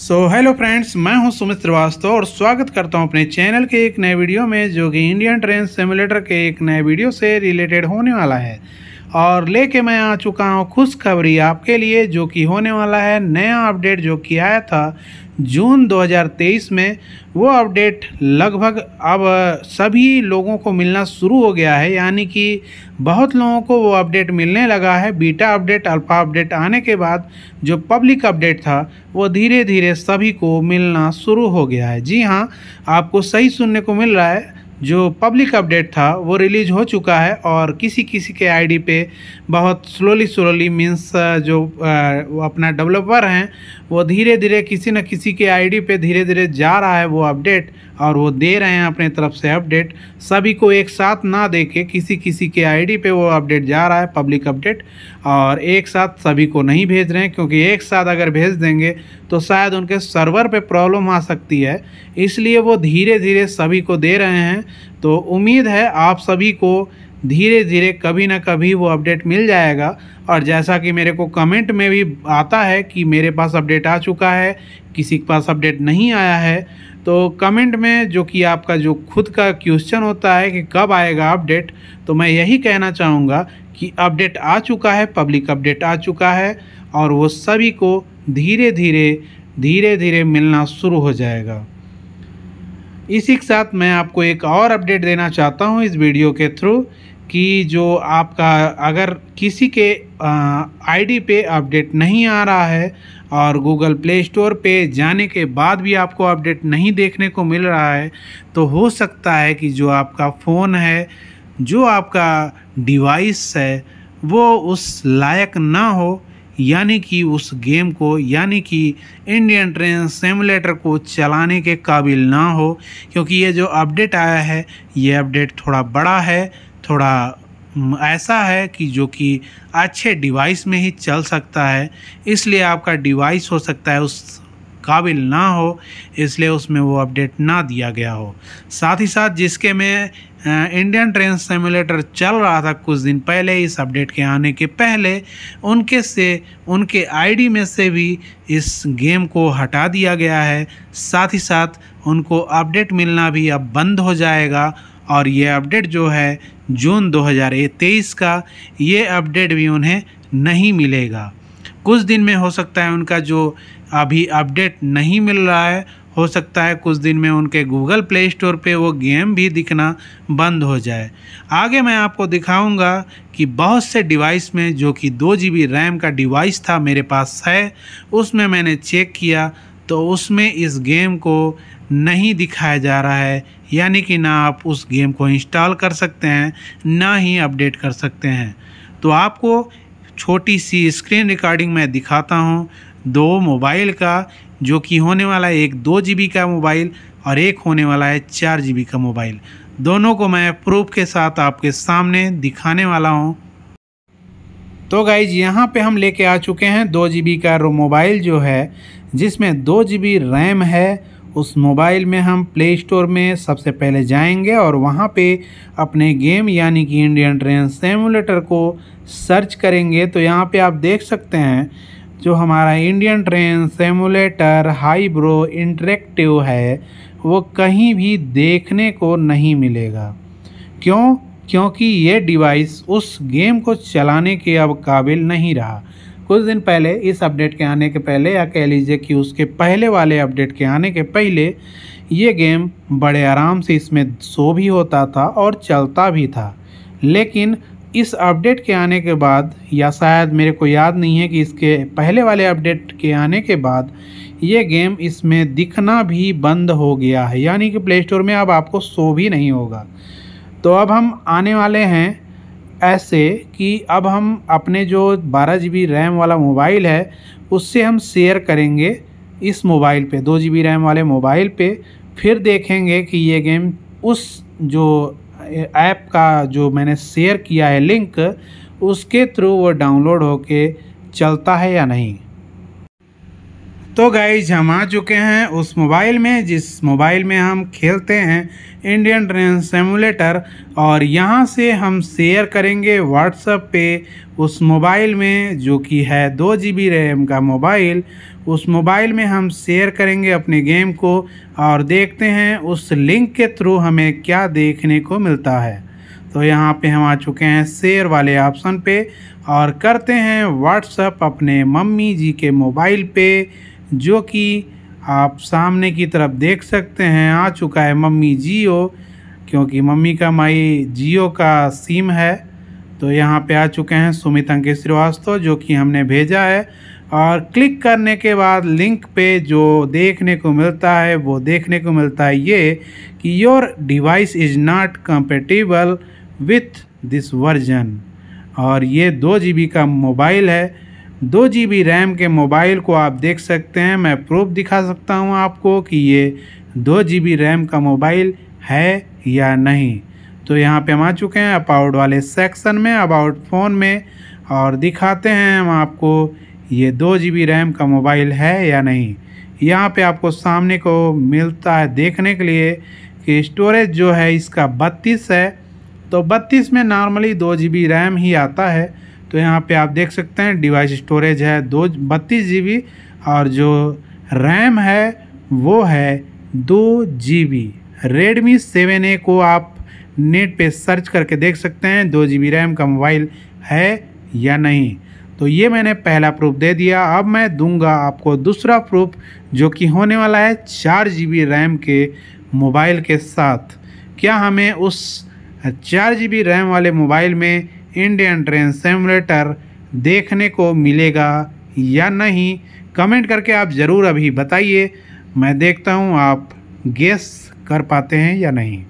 so hello friends मैं हूं सुमित श्रीवास्तव और स्वागत करता हूं अपने चैनल के एक नए वीडियो में जो कि इंडियन ट्रेन सिमुलेटर के एक नए वीडियो से रिलेटेड होने वाला है और लेके मैं आ चुका हूं खुशखबरी आपके लिए जो कि होने वाला है नया अपडेट जो कि आया था जून 2023 में वो अपडेट लगभग अब सभी लोगों को मिलना शुरू हो गया है यानी कि बहुत लोगों को वो अपडेट मिलने लगा है बीटा अपडेट अल्फा अपडेट आने के बाद जो पब्लिक अपडेट था वो धीरे धीरे सभी को मिलना शुरू हो गया है जी हाँ आपको सही सुनने को मिल रहा है जो पब्लिक अपडेट था वो रिलीज हो चुका है और किसी किसी के आईडी पे बहुत स्लोली स्लोली मीन्स जो uh, अपना डेवलपर हैं वो धीरे धीरे किसी न किसी के आईडी पे धीरे धीरे जा रहा है वो अपडेट और वो दे रहे हैं अपने तरफ से अपडेट सभी को एक साथ ना दे के किसी किसी के आईडी पे वो अपडेट जा रहा है पब्लिक अपडेट और एक साथ सभी को नहीं भेज रहे हैं क्योंकि एक साथ अगर भेज देंगे तो शायद उनके सर्वर पे प्रॉब्लम आ सकती है इसलिए वो धीरे धीरे सभी को दे रहे हैं तो उम्मीद है आप सभी को धीरे धीरे कभी ना कभी वो अपडेट मिल जाएगा और जैसा कि मेरे को कमेंट में भी आता है कि मेरे पास अपडेट आ चुका है किसी के पास अपडेट नहीं आया है तो कमेंट में जो कि आपका जो खुद का क्वेश्चन होता है कि कब आएगा अपडेट तो मैं यही कहना चाहूँगा कि अपडेट आ चुका है पब्लिक अपडेट आ चुका है और वो सभी को धीरे धीरे धीरे धीरे मिलना शुरू हो जाएगा इसी के साथ मैं आपको एक और अपडेट देना चाहता हूँ इस वीडियो के थ्रू कि जो आपका अगर किसी के आईडी पे अपडेट नहीं आ रहा है और गूगल प्ले स्टोर पे जाने के बाद भी आपको अपडेट नहीं देखने को मिल रहा है तो हो सकता है कि जो आपका फ़ोन है जो आपका डिवाइस है वो उस लायक ना हो यानी कि उस गेम को यानी कि इंडियन ट्रेन सेमुलेटर को चलाने के काबिल ना हो क्योंकि ये जो अपडेट आया है ये अपडेट थोड़ा बड़ा है थोड़ा ऐसा है कि जो कि अच्छे डिवाइस में ही चल सकता है इसलिए आपका डिवाइस हो सकता है उस काबिल ना हो इसलिए उसमें वो अपडेट ना दिया गया हो साथ ही साथ जिसके में इंडियन ट्रेन सेमुलेटर चल रहा था कुछ दिन पहले इस अपडेट के आने के पहले उनके से उनके आईडी में से भी इस गेम को हटा दिया गया है साथ ही साथ उनको अपडेट मिलना भी अब बंद हो जाएगा और ये अपडेट जो है जून 2023 का ये अपडेट भी उन्हें नहीं मिलेगा कुछ दिन में हो सकता है उनका जो अभी अपडेट नहीं मिल रहा है हो सकता है कुछ दिन में उनके गूगल प्ले स्टोर पे वो गेम भी दिखना बंद हो जाए आगे मैं आपको दिखाऊंगा कि बहुत से डिवाइस में जो कि दो जी रैम का डिवाइस था मेरे पास है उसमें मैंने चेक किया तो उसमें इस गेम को नहीं दिखाया जा रहा है यानी कि ना आप उस गेम को इंस्टॉल कर सकते हैं ना ही अपडेट कर सकते हैं तो आपको छोटी सी स्क्रीन रिकॉर्डिंग मैं दिखाता हूँ दो मोबाइल का जो कि होने वाला है एक दो जी का मोबाइल और एक होने वाला है चार जी का मोबाइल दोनों को मैं प्रूफ के साथ आपके सामने दिखाने वाला हूँ तो गाइज यहाँ पे हम लेके आ चुके हैं दो जी का मोबाइल जो है जिसमें दो जी रैम है उस मोबाइल में हम प्ले स्टोर में सबसे पहले जाएंगे और वहाँ पे अपने गेम यानी कि इंडियन ट्रेन सेमुलेटर को सर्च करेंगे तो यहाँ पे आप देख सकते हैं जो हमारा Indian train simulator Highbrow Interactive है वो कहीं भी देखने को नहीं मिलेगा क्यों क्योंकि ये डिवाइस उस गेम को चलाने के अब काबिल नहीं रहा कुछ दिन पहले इस अपडेट के आने के पहले या कह लीजिए कि उसके पहले वाले अपडेट के आने के पहले ये गेम बड़े आराम से इसमें शो भी होता था और चलता भी था लेकिन इस अपडेट के आने के बाद या शायद मेरे को याद नहीं है कि इसके पहले वाले अपडेट के आने के बाद ये गेम इसमें दिखना भी बंद हो गया है यानी कि प्ले स्टोर में अब आपको शो भी नहीं होगा तो अब हम आने वाले हैं ऐसे कि अब हम अपने जो बारह जी रैम वाला मोबाइल है उससे हम शेयर करेंगे इस मोबाइल पे दो जी रैम वाले मोबाइल पे फिर देखेंगे कि ये गेम उस जो ऐप का जो मैंने शेयर किया है लिंक उसके थ्रू वो डाउनलोड होके चलता है या नहीं तो गाइज हम आ चुके हैं उस मोबाइल में जिस मोबाइल में हम खेलते हैं इंडियन ट्रेन सेमुलेटर और यहाँ से हम शेयर करेंगे व्हाट्सअप पे उस मोबाइल में जो कि है दो जी बी रैम का मोबाइल उस मोबाइल में हम शेयर करेंगे अपने गेम को और देखते हैं उस लिंक के थ्रू हमें क्या देखने को मिलता है तो यहाँ पे हम आ चुके हैं शेयर वाले ऑप्शन पे और करते हैं व्हाट्सअप अपने मम्मी जी के मोबाइल पे जो कि आप सामने की तरफ देख सकते हैं आ चुका है मम्मी जियो क्योंकि मम्मी का माई जियो का सिम है तो यहाँ पे आ चुके हैं सुमित अंकित श्रीवास्तव जो कि हमने भेजा है और क्लिक करने के बाद लिंक पे जो देखने को मिलता है वो देखने को मिलता है ये कि your device is not compatible with this version और ये दो जी का मोबाइल है दो जी बी रैम के मोबाइल को आप देख सकते हैं मैं प्रूफ दिखा सकता हूं आपको कि ये दो जी बी रैम का मोबाइल है या नहीं तो यहाँ पे हम आ चुके हैं अबाउट वाले सेक्शन में अबाउट फ़ोन में और दिखाते हैं हम आपको ये दो जी बी रैम का मोबाइल है या नहीं यहाँ पे आपको सामने को मिलता है देखने के लिए कि स्टोरेज जो है इसका बत्तीस है तो बत्तीस में नॉर्मली दो जी बी रैम ही आता है तो यहाँ पे आप देख सकते हैं डिवाइस स्टोरेज है दो बत्तीस जी और जो रैम है वो है दो G B Redmi seven A को आप नेट पे सर्च करके देख सकते हैं दो जी रैम का मोबाइल है या नहीं तो ये मैंने पहला प्रूफ दे दिया अब मैं दूंगा आपको दूसरा प्रूफ जो कि होने वाला है चार जी रैम के मोबाइल के साथ क्या हमें उस चार जी रैम वाले मोबाइल में इंडियन ट्रेन सेमुलेटर देखने को मिलेगा या नहीं कमेंट करके आप ज़रूर अभी बताइए मैं देखता हूँ आप गेस कर पाते हैं या नहीं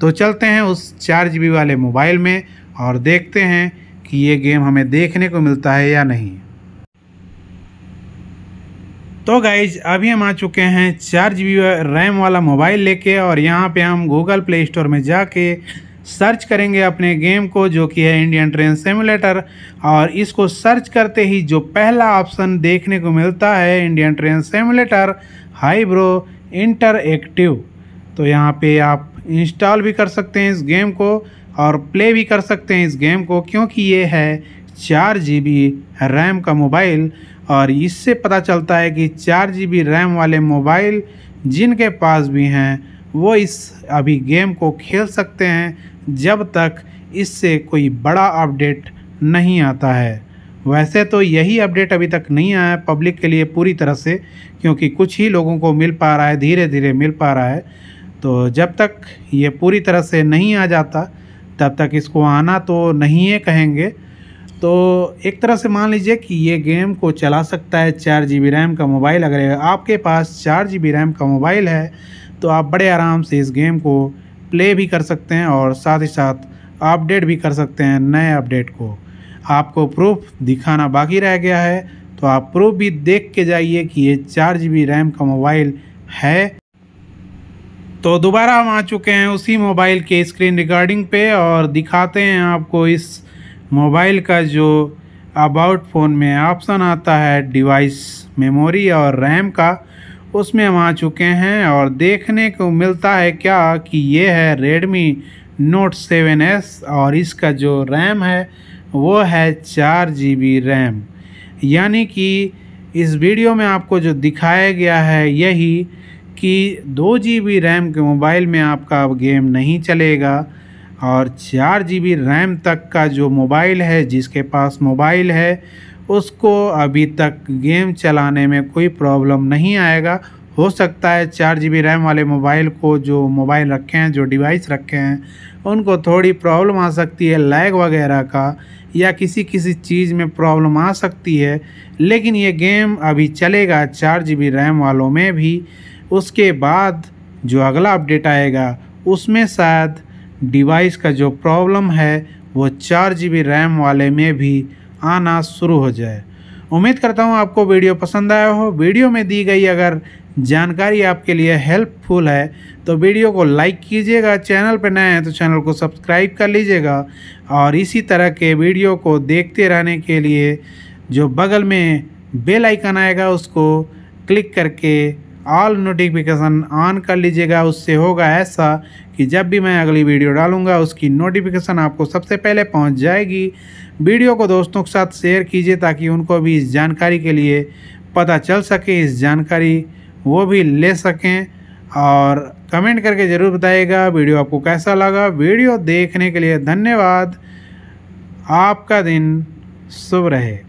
तो चलते हैं उस चार जी वाले मोबाइल में और देखते हैं कि ये गेम हमें देखने को मिलता है या नहीं तो गाइज अभी हम आ चुके हैं चार जी रैम वाला मोबाइल लेके और यहाँ पे हम गूगल प्ले स्टोर में जाके सर्च करेंगे अपने गेम को जो कि है इंडियन ट्रेन सिमुलेटर और इसको सर्च करते ही जो पहला ऑप्शन देखने को मिलता है Indian train simulator Highbrow Interactive तो यहाँ पे आप इंस्टॉल भी कर सकते हैं इस गेम को और प्ले भी कर सकते हैं इस गेम को क्योंकि ये है चार जी बी रैम का मोबाइल और इससे पता चलता है कि चार जी बी रैम वाले मोबाइल जिनके पास भी हैं वो इस अभी गेम को खेल सकते हैं जब तक इससे कोई बड़ा अपडेट नहीं आता है वैसे तो यही अपडेट अभी तक नहीं आया है पब्लिक के लिए पूरी तरह से क्योंकि कुछ ही लोगों को मिल पा रहा है धीरे धीरे मिल पा रहा है तो जब तक ये पूरी तरह से नहीं आ जाता तब तक इसको आना तो नहीं है कहेंगे तो एक तरह से मान लीजिए कि ये गेम को चला सकता है चार जी बी रैम का मोबाइल अगर आपके पास चार जी बी रैम का मोबाइल है तो आप बड़े आराम से इस गेम को प्ले भी कर सकते हैं और साथ ही साथ अपडेट भी कर सकते हैं नए अपडेट को आपको प्रूफ दिखाना बाकी रह गया है तो आप प्रूफ भी देख के जाइए कि ये चार जी रैम का मोबाइल है तो दोबारा हम आ चुके हैं उसी मोबाइल के स्क्रीन रिकॉर्डिंग पे और दिखाते हैं आपको इस मोबाइल का जो अबाउट फ़ोन में ऑप्शन आता है डिवाइस मेमोरी और रैम का उसमें हम आ चुके हैं और देखने को मिलता है क्या कि ये है रेडमी नोट सेवन एस और इसका जो रैम है वो है चार जी बी रैम यानी कि इस वीडियो में आपको जो दिखाया गया है यही कि दो जी बी रैम के मोबाइल में आपका अब गेम नहीं चलेगा और चार जी बी रैम तक का जो मोबाइल है जिसके पास मोबाइल है उसको अभी तक गेम चलाने में कोई प्रॉब्लम नहीं आएगा हो सकता है चार जी बी रैम वाले मोबाइल को जो मोबाइल रखे हैं जो डिवाइस रखे हैं उनको थोड़ी प्रॉब्लम आ सकती है लैग वगैरह का या किसी किसी चीज़ में प्रॉब्लम आ सकती है लेकिन ये गेम अभी चलेगा चार जी बी रैम वालों में भी उसके बाद जो अगला अपडेट आएगा उसमें शायद डिवाइस का जो प्रॉब्लम है वो चार जी बी रैम वाले में भी आना शुरू हो जाए उम्मीद करता हूँ आपको वीडियो पसंद आया हो वीडियो में दी गई अगर जानकारी आपके लिए हेल्पफुल है तो वीडियो को लाइक कीजिएगा चैनल पर नए हैं तो चैनल को सब्सक्राइब कर लीजिएगा और इसी तरह के वीडियो को देखते रहने के लिए जो बगल में बेल आइकन आएगा उसको क्लिक करके ऑल नोटिफिकेशन ऑन कर लीजिएगा उससे होगा ऐसा कि जब भी मैं अगली वीडियो डालूंगा उसकी नोटिफिकेशन आपको सबसे पहले पहुंच जाएगी वीडियो को दोस्तों के साथ शेयर कीजिए ताकि उनको भी इस जानकारी के लिए पता चल सके इस जानकारी वो भी ले सकें और कमेंट करके ज़रूर बताइएगा वीडियो आपको कैसा लगा वीडियो देखने के लिए धन्यवाद आपका दिन शुभ रहे